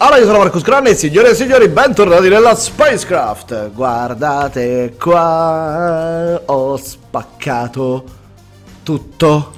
Allora io sono Marcus Granni, signore e signori, bentornati nella Spacecraft Guardate qua, ho spaccato tutto,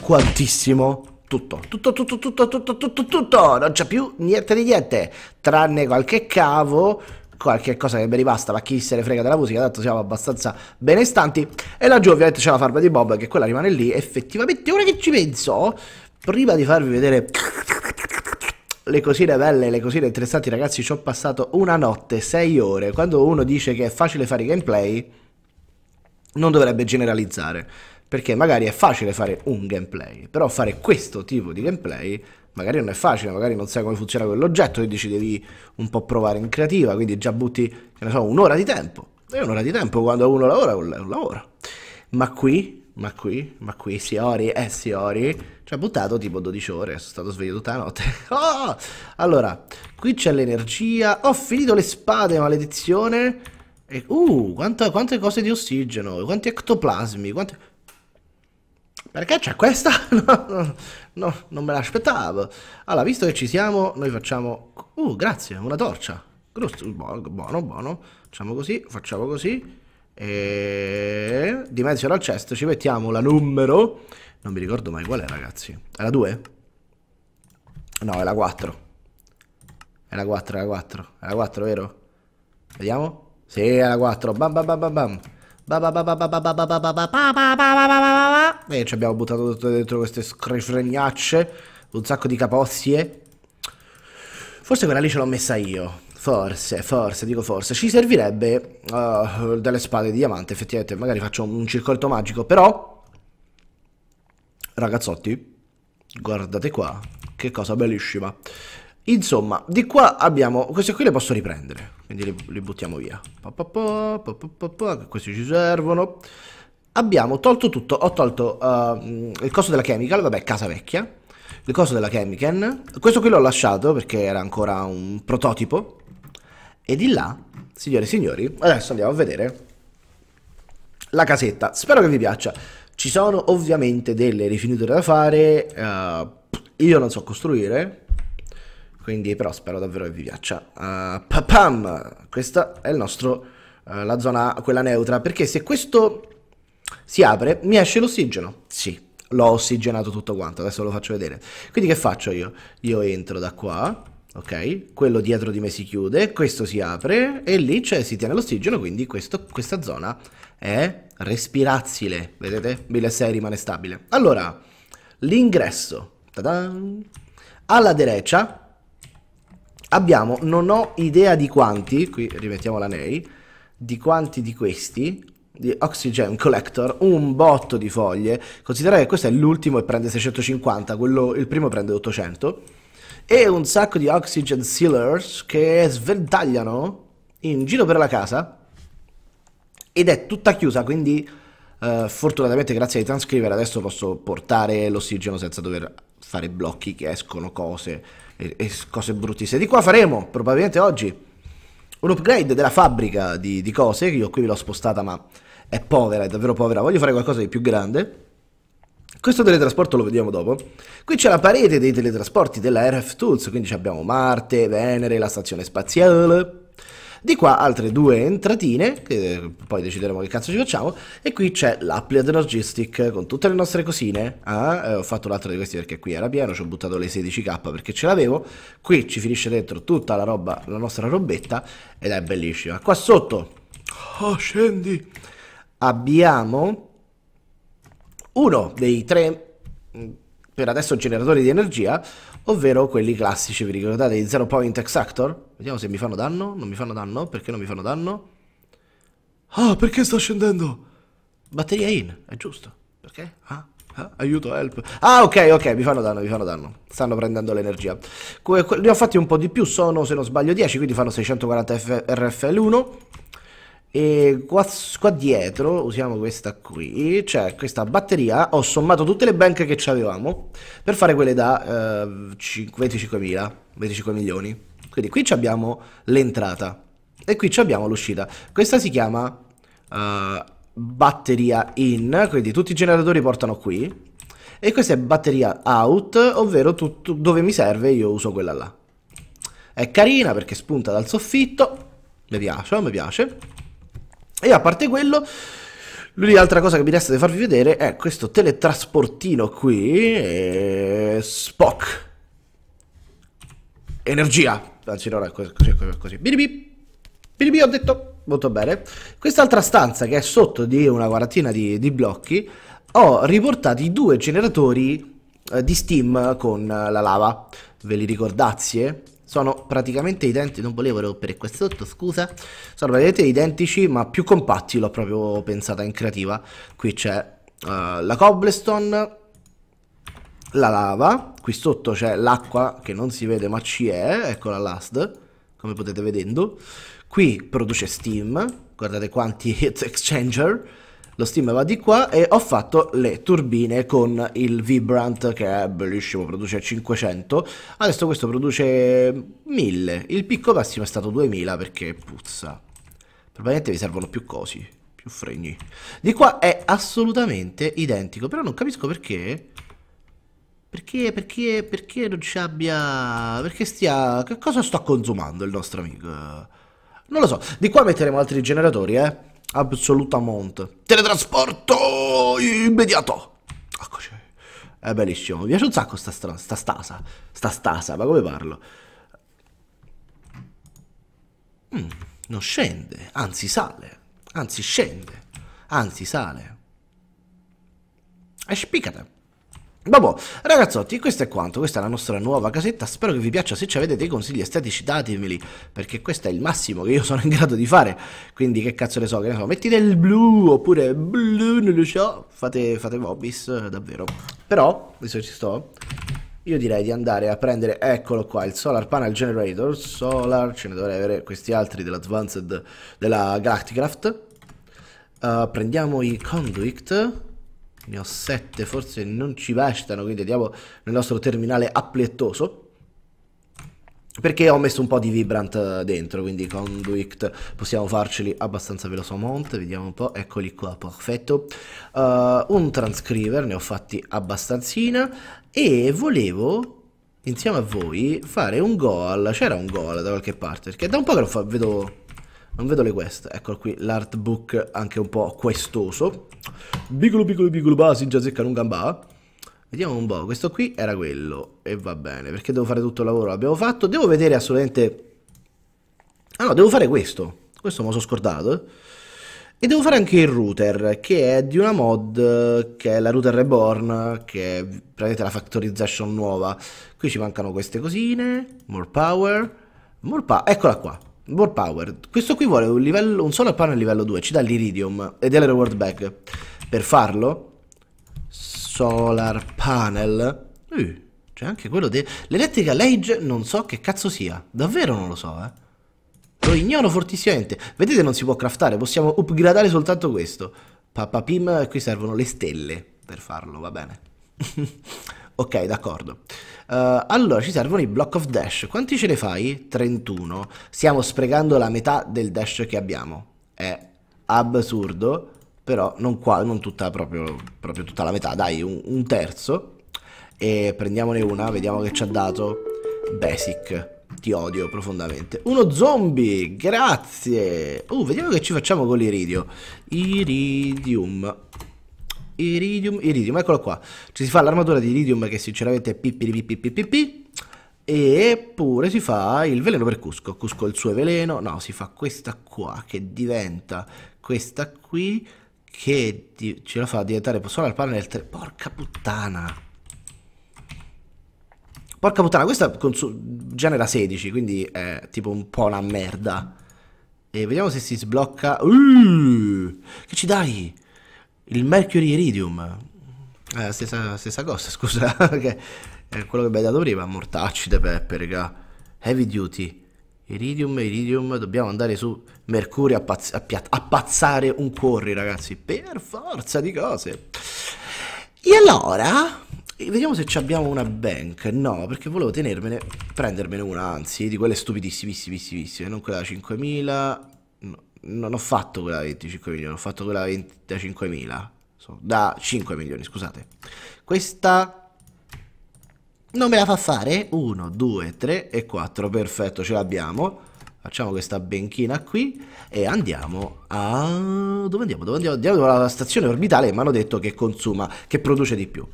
quantissimo, tutto, tutto, tutto, tutto, tutto, tutto, tutto Non c'è più niente di niente, tranne qualche cavo qualche cosa che mi è rimasta, ma chi se ne frega della musica, tanto siamo abbastanza benestanti. E laggiù ovviamente c'è la farma di Bob, che quella rimane lì. Effettivamente, ora che ci penso, prima di farvi vedere le cosine belle, le cosine interessanti, ragazzi, ci ho passato una notte, 6 ore. Quando uno dice che è facile fare gameplay, non dovrebbe generalizzare, perché magari è facile fare un gameplay, però fare questo tipo di gameplay magari non è facile, magari non sai come funziona quell'oggetto, e ci devi un po' provare in creativa, quindi già butti, che ne so, un'ora di tempo. E un'ora di tempo quando uno lavora, un lavoro. Ma qui ma qui, ma qui, Siori, eh Siori. Cioè, buttato tipo 12 ore, sono stato sveglio tutta la notte. Oh! Allora, qui c'è l'energia. Ho finito le spade, maledizione. E, uh, quanta, quante cose di ossigeno, quanti ectoplasmi, quanti... Perché c'è questa? No, no, no, non me l'aspettavo. Allora, visto che ci siamo, noi facciamo... Uh, grazie, una torcia. Buono, buono. Facciamo così, facciamo così. E... Dimensional chest, ci mettiamo la numero... Non mi ricordo mai qual è, ragazzi. È la 2? No, è la 4. È la 4, è la 4. È la 4, vero? Vediamo? Sì, è la 4. Bam bam bam bam bam. E ci abbiamo buttato tutto dentro queste scrifregnacce. Un sacco di capozzie. Forse quella lì ce l'ho messa io. Forse, forse, dico forse. Ci servirebbe uh, delle spade di diamante, effettivamente. Magari faccio un circoletto magico, però... Ragazzotti, guardate qua. Che cosa bellissima. Insomma, di qua abbiamo... Queste qui le posso riprendere. Quindi le, li buttiamo via. Pa, pa, pa, questi ci servono. Abbiamo tolto tutto. Ho tolto uh, il coso della chemical, vabbè, casa vecchia. Il coso della chemical. Questo qui l'ho lasciato perché era ancora un prototipo e di là, signore e signori, adesso andiamo a vedere la casetta. Spero che vi piaccia. Ci sono ovviamente delle rifiniture da fare. Uh, io non so costruire. Quindi, però, spero davvero che vi piaccia. Uh, eh, papam! Questa è il nostro. Uh, la zona, quella neutra. Perché se questo si apre, mi esce l'ossigeno. Sì, l'ho ossigenato tutto quanto. Adesso lo faccio vedere. Quindi, che faccio io? Io entro da qua ok? Quello dietro di me si chiude, questo si apre e lì cioè, si tiene l'ossigeno, quindi questo, questa zona è respirazile vedete? 1600 rimane stabile. Allora, l'ingresso, alla derecha abbiamo, non ho idea di quanti, qui rimettiamo la nei, di quanti di questi di Oxygen Collector, un botto di foglie. Considerate che questo è l'ultimo e prende 650, quello, il primo prende 800 e un sacco di oxygen sealers che sventagliano in giro per la casa ed è tutta chiusa, quindi eh, fortunatamente grazie ai transcriver adesso posso portare l'ossigeno senza dover fare blocchi che escono cose e, e cose bruttissime. Di qua faremo probabilmente oggi un upgrade della fabbrica di, di cose, io qui l'ho spostata ma è povera, è davvero povera, voglio fare qualcosa di più grande questo teletrasporto lo vediamo dopo. Qui c'è la parete dei teletrasporti della RF Tools, quindi abbiamo Marte, Venere, la stazione spaziale. Di qua altre due entratine, che eh, poi decideremo che cazzo ci facciamo. E qui c'è l'Applied Logistic con tutte le nostre cosine. Ah, eh, ho fatto l'altro di questi perché qui era pieno, ci ho buttato le 16k perché ce l'avevo. Qui ci finisce dentro tutta la roba, la nostra robetta, ed è bellissima. Qua sotto, oh, scendi, abbiamo uno dei tre mm, per adesso generatori di energia, ovvero quelli classici, vi ricordate, i Zero Point Exactor? Vediamo se mi fanno danno, non mi fanno danno, perché non mi fanno danno? Ah, perché sto scendendo? Batteria in, è giusto, perché? Ah, ah, aiuto, help. Ah, ok, ok, mi fanno danno, mi fanno danno, stanno prendendo l'energia. Ne ho fatti un po' di più, sono se non sbaglio 10, quindi fanno 640 RFL1 e qua, qua, dietro, usiamo questa qui, cioè questa batteria, ho sommato tutte le banche che avevamo per fare quelle da eh, 25.000, 25 milioni. Quindi qui abbiamo l'entrata e qui abbiamo l'uscita. Questa si chiama uh, batteria in, quindi tutti i generatori portano qui. E questa è batteria out, ovvero tutto, dove mi serve io uso quella là. È carina perché spunta dal soffitto, mi piace, mi piace. E a parte quello, l'unica altra cosa che mi resta di farvi vedere è questo teletrasportino qui, e... Eh, Spock. Energia. Anzi, ah, no, così, così, così. Biribi. Biribi, ho detto. Molto bene. Quest'altra stanza che è sotto di una quarantina di, di blocchi, ho riportato i due generatori eh, di Steam con la lava. Ve li ricordazie? sono praticamente identici, non volevo rompere questo sotto, scusa, sono praticamente identici ma più compatti, l'ho proprio pensata in creativa, qui c'è uh, la cobblestone, la lava, qui sotto c'è l'acqua che non si vede ma ci è, eccola last, come potete vedendo, qui produce steam, guardate quanti heat exchanger, lo steam va di qua e ho fatto le turbine con il Vibrant che è bellissimo, produce 500, adesso questo produce 1000, il picco massimo è stato 2000 perché puzza, probabilmente vi servono più cosi, più fregni, di qua è assolutamente identico, però non capisco perché... Perché, perché, perché non ci abbia... Perché stia... Che cosa sta consumando il nostro amico? Non lo so. Di qua metteremo altri generatori, eh. Absolutamente. Teletrasporto immediato. Eccoci. È bellissimo. Mi piace un sacco sta, sta, sta stasa. Sta stasa, ma come parlo? Mm, non scende, anzi sale. Anzi scende, anzi sale. E spiccate. Vabbè, ragazzotti, questo è quanto, questa è la nostra nuova casetta, spero che vi piaccia, se ci avete dei consigli estetici datemeli, perché questo è il massimo che io sono in grado di fare, quindi che cazzo ne so, che ne so, mettete il blu, oppure blu, non lo so, fate, fate Bobis, davvero. Però, visto che ci sto, io direi di andare a prendere, eccolo qua, il Solar Panel Generator, Solar, ce ne dovrei avere questi altri dell'Advanced, della Galacticraft, uh, prendiamo i Conduit, ne ho 7 forse non ci bastano quindi andiamo nel nostro terminale applettoso perché ho messo un po' di vibrant eh, dentro quindi conduit possiamo farceli abbastanza veloce velocemente vediamo un po' eccoli qua perfetto uh, un transcriver ne ho fatti abbastanzina e volevo insieme a voi fare un goal c'era un goal da qualche parte perché da un po' che lo fa, vedo non vedo le quest. Eccolo qui, l'artbook anche un po' questoso. Piccolo, piccolo, piccolo, basi, già zecca, non gamba. Vediamo un po', questo qui era quello. E va bene, perché devo fare tutto il lavoro, l'abbiamo fatto. Devo vedere assolutamente... Ah no, devo fare questo. Questo me lo sono scordato. E devo fare anche il router, che è di una mod, che è la router reborn, che è praticamente la factorization nuova. Qui ci mancano queste cosine, more power, more power, eccola qua. War Power. Questo qui vuole un, livello, un solo panel livello 2, ci dà l'Iridium e è la reward back. Per farlo, Solar Panel. Uh, c'è anche quello di... L'Electrical Age non so che cazzo sia. Davvero non lo so, eh. Lo ignoro fortissimamente. Vedete non si può craftare, possiamo upgradare soltanto questo. Papapim, qui servono le stelle per farlo, va bene. Ok, d'accordo. Uh, allora ci servono i block of dash. Quanti ce ne fai? 31. Stiamo sprecando la metà del dash che abbiamo. È absurdo, però non, qua, non tutta, proprio, proprio tutta la metà, dai, un, un terzo. E prendiamone una, vediamo che ci ha dato. Basic ti odio profondamente. Uno zombie, grazie. Uh, vediamo che ci facciamo con l'iridio. Iridium. Iridium, Iridium, eccolo qua. Ci si fa l'armatura di Iridium che sinceramente è pippiripipipipip e pure si fa il veleno per Cusco. Cusco il suo veleno, no, si fa questa qua che diventa questa qui che ce la fa diventare solo al panel 3. Porca puttana. Porca puttana, questa genera 16, quindi è tipo un po' una merda. E vediamo se si sblocca. Uh! che ci dai? il mercury iridium, eh, stessa, stessa, cosa, scusa, che è quello che mi hai dato prima, mortacci Peppe, raga, heavy duty, iridium, iridium, dobbiamo andare su mercurio a, pazz a, a pazzare un quarry, ragazzi, per forza di cose. E allora, Vediamo se abbiamo una bank. No, perché volevo tenermene, prendermene una, anzi, di quelle stupidissimissime, non quella da 5000 non ho fatto quella da 25 milioni, ho fatto quella da, 20, da 5 mila. So, da 5 milioni, scusate. Questa non me la fa fare. 1, 2, 3 e 4. Perfetto, ce l'abbiamo. Facciamo questa benchina qui e andiamo a... Dove andiamo? Dove andiamo? Andiamo alla stazione orbitale mi hanno detto che consuma, che produce di più.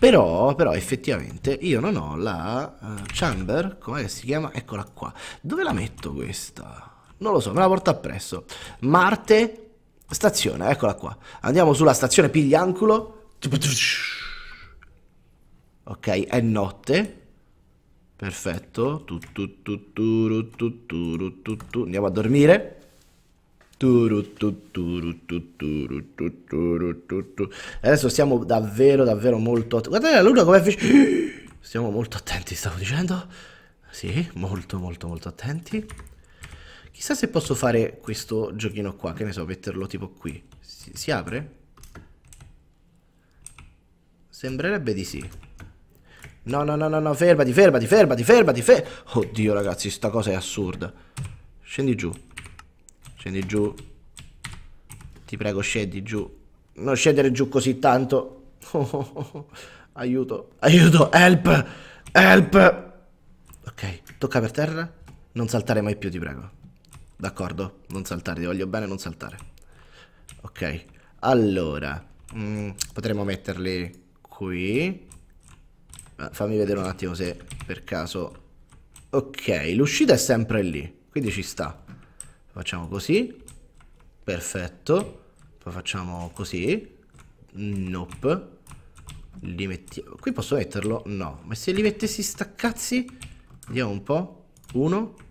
Però, però effettivamente io non ho la uh, chamber, come si chiama? Eccola qua. Dove la metto questa? Non lo so, me la porto appresso. Marte, stazione, eccola qua. Andiamo sulla stazione Piglianculo. Ok, è notte. Perfetto. Andiamo a dormire. Adesso stiamo davvero, davvero molto attenti. Guardate la luna come è Stiamo molto attenti, stavo dicendo. Sì, molto, molto, molto attenti. Chissà se posso fare questo giochino qua, che ne so, metterlo tipo qui. Si, si apre? Sembrerebbe di sì. No, no, no, no, no, fermati, fermati, fermati, fermati, fermati. Oddio, ragazzi, sta cosa è assurda. Scendi giù. Scendi giù. Ti prego, scendi giù. Non scendere giù così tanto. Oh, oh, oh. Aiuto, aiuto, help, help. Ok, tocca per terra. Non saltare mai più, ti prego. D'accordo? Non saltare, ti voglio bene, non saltare. Ok, allora, mh, mm, potremmo metterli qui. fammi vedere un attimo se per caso... Ok, l'uscita è sempre lì, quindi ci sta. Facciamo così. Perfetto. Poi facciamo così. Nope. Li mettiamo... Qui posso metterlo? No. Ma se li mettessi staccazzi? Vediamo un po'. Uno.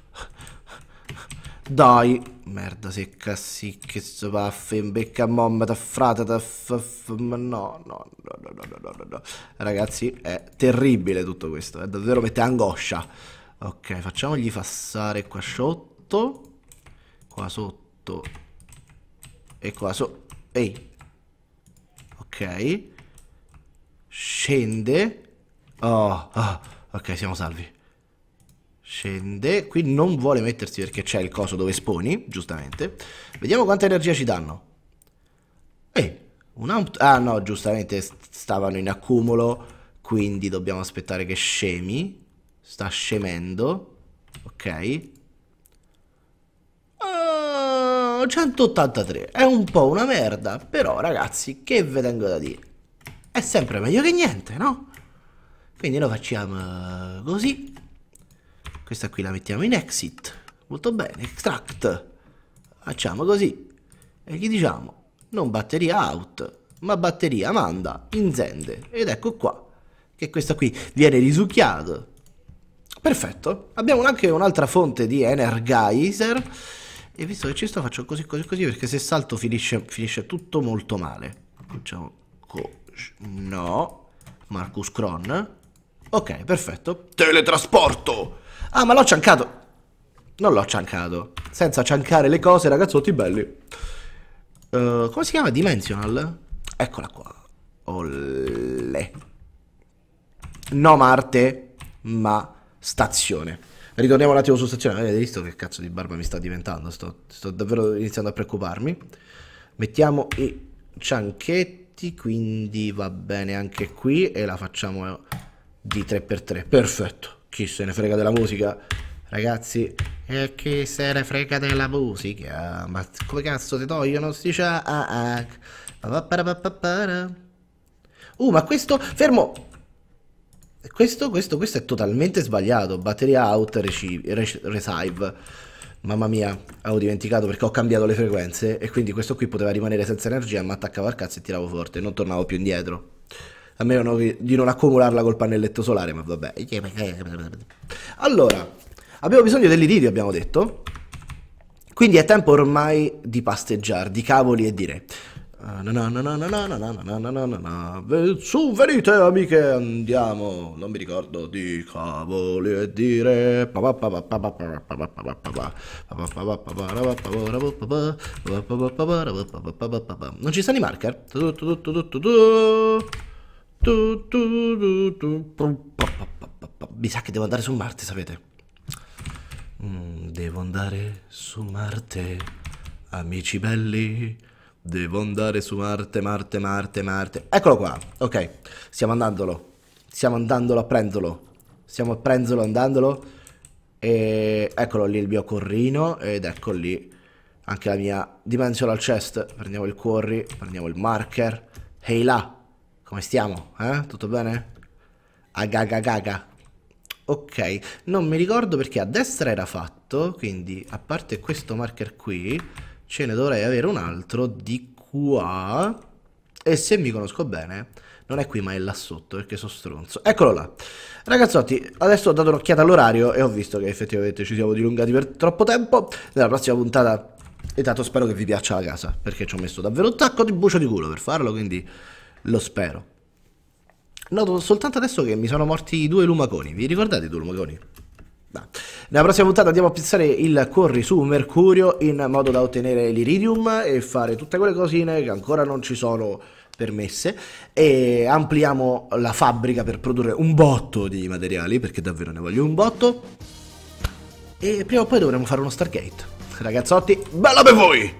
Dai. Merda secca, sì, che so paffe, in becca mamma, da frata, da ma no, no, no, no, no, no, no, no. Ragazzi, è terribile tutto questo, è davvero mette angoscia. Ok, facciamogli passare qua sotto, qua sotto e qua sotto. Ehi. Ok. Scende. Oh, oh, ok, siamo salvi. Scende, qui non vuole mettersi perché c'è il coso dove esponi, giustamente. Vediamo quanta energia ci danno. Eh, un auto... Ah no, giustamente stavano in accumulo, quindi dobbiamo aspettare che scemi. Sta scemendo. Ok. Uh, ah, 183. È un po' una merda, però ragazzi, che ve tengo da dire? È sempre meglio che niente, no? Quindi lo facciamo eh, così. Questa qui la mettiamo in exit. Molto bene, extract. Facciamo così. E gli diciamo, non batteria out, ma batteria manda, in inzende. Ed ecco qua, che questa qui viene risucchiata. Perfetto. Abbiamo anche un'altra fonte di Energizer. E visto che ci sto faccio così così così perché se salto finisce, finisce tutto molto male. Facciamo così No. Marcus Cron. Ok, perfetto. Teletrasporto! Ah, ma l'ho ciancato. Non l'ho ciancato. Senza ciancare le cose, ragazzotti belli. Uh, come si chiama? Dimensional? Eccola qua. Olle. No Marte, ma stazione. Ritorniamo un attimo su stazione. Avete visto che cazzo di barba mi sta diventando? Sto, sto davvero iniziando a preoccuparmi. Mettiamo i cianchetti, quindi va bene anche qui e la facciamo di 3x3. Perfetto chi se ne frega della musica, ragazzi. E chi se ne frega della musica? Ma come cazzo ti togliono sti ciac? Uh, ma questo... Fermo! Questo, questo, questo è totalmente sbagliato. Batteria out, resive. Mamma mia, avevo dimenticato perché ho cambiato le frequenze e quindi questo qui poteva rimanere senza energia ma attaccava al cazzo e tiravo forte, non tornavo più indietro a meno di non accumularla col pannelletto solare, ma vabbè. Allora, abbiamo bisogno dell'iridio, abbiamo detto. Quindi è tempo ormai di pasteggiare, di cavoli e dire... Su, venite amiche, andiamo. Non mi ricordo di cavoli e dire. Non ci sono i marker? Mi sa che devo andare su Marte, sapete? Mm, devo andare su Marte, amici belli. Devo andare su Marte, Marte, Marte, Marte. Eccolo qua. Ok, stiamo andandolo. Stiamo andandolo a prenderlo. Stiamo a prenderlo andandolo. E eccolo lì il mio corrino. Ed ecco lì anche la mia dimensional chest. Prendiamo il quarry, prendiamo il marker. Ehi hey là. Come stiamo? Eh? Tutto bene? gaga. Ok, non mi ricordo perché a destra era fatto, quindi a parte questo marker qui, ce ne dovrei avere un altro di qua. E se mi conosco bene, non è qui ma è là sotto perché sono stronzo. Eccolo là. Ragazzotti, adesso ho dato un'occhiata all'orario e ho visto che effettivamente ci siamo dilungati per troppo tempo. Nella prossima puntata, intanto spero che vi piaccia la casa perché ci ho messo davvero un sacco di bucio di culo per farlo, quindi lo spero. Noto soltanto adesso che mi sono morti due lumaconi. Vi ricordate i due lumaconi? No. Nella prossima puntata andiamo a pizzare il corri su mercurio in modo da ottenere l'iridium e fare tutte quelle cosine che ancora non ci sono permesse e ampliamo la fabbrica per produrre un botto di materiali perché davvero ne voglio un botto e prima o poi dovremo fare uno Stargate. Ragazzotti, bella per voi!